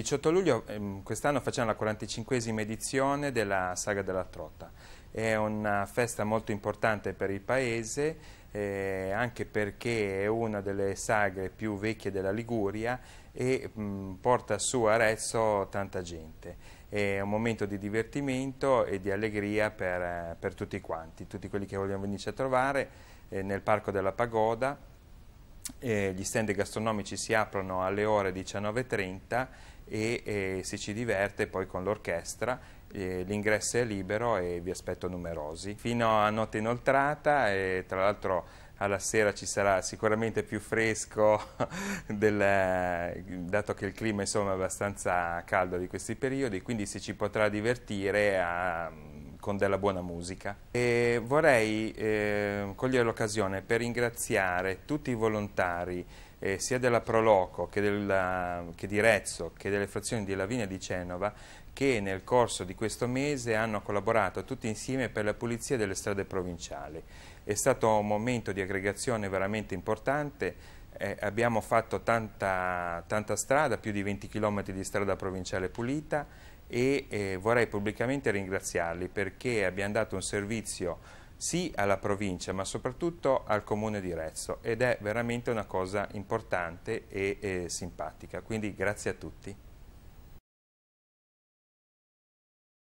18 luglio ehm, quest'anno facciamo la 45esima edizione della Saga della Trotta. È una festa molto importante per il paese, eh, anche perché è una delle sagre più vecchie della Liguria e mh, mm, porta su Arezzo tanta gente. È un momento di divertimento e di allegria per, eh, per tutti quanti, tutti quelli che vogliono venirci a trovare eh, nel Parco della Pagoda eh, gli stand gastronomici si aprono alle ore 19.30 e eh, si ci diverte poi con l'orchestra, l'ingresso è libero e vi aspetto numerosi. Fino a notte inoltrata e tra l'altro alla sera ci sarà sicuramente più fresco del, dato che il clima insomma, è abbastanza caldo di questi periodi, quindi si ci potrà divertire a con della buona musica. E vorrei eh, cogliere l'occasione per ringraziare tutti i volontari eh, sia della Proloco che, della, che, di Rezzo che delle frazioni di Lavinia e di Genova che nel corso di questo mese hanno collaborato tutti insieme per la pulizia delle strade provinciali. È stato un momento di aggregazione veramente importante, eh, abbiamo fatto tanta, tanta strada, più di 20 km di strada provinciale pulita e eh, vorrei pubblicamente ringraziarli perché abbiamo dato un servizio sì alla provincia ma soprattutto al comune di Rezzo ed è veramente una cosa importante e, e eh, simpatica, quindi grazie a tutti.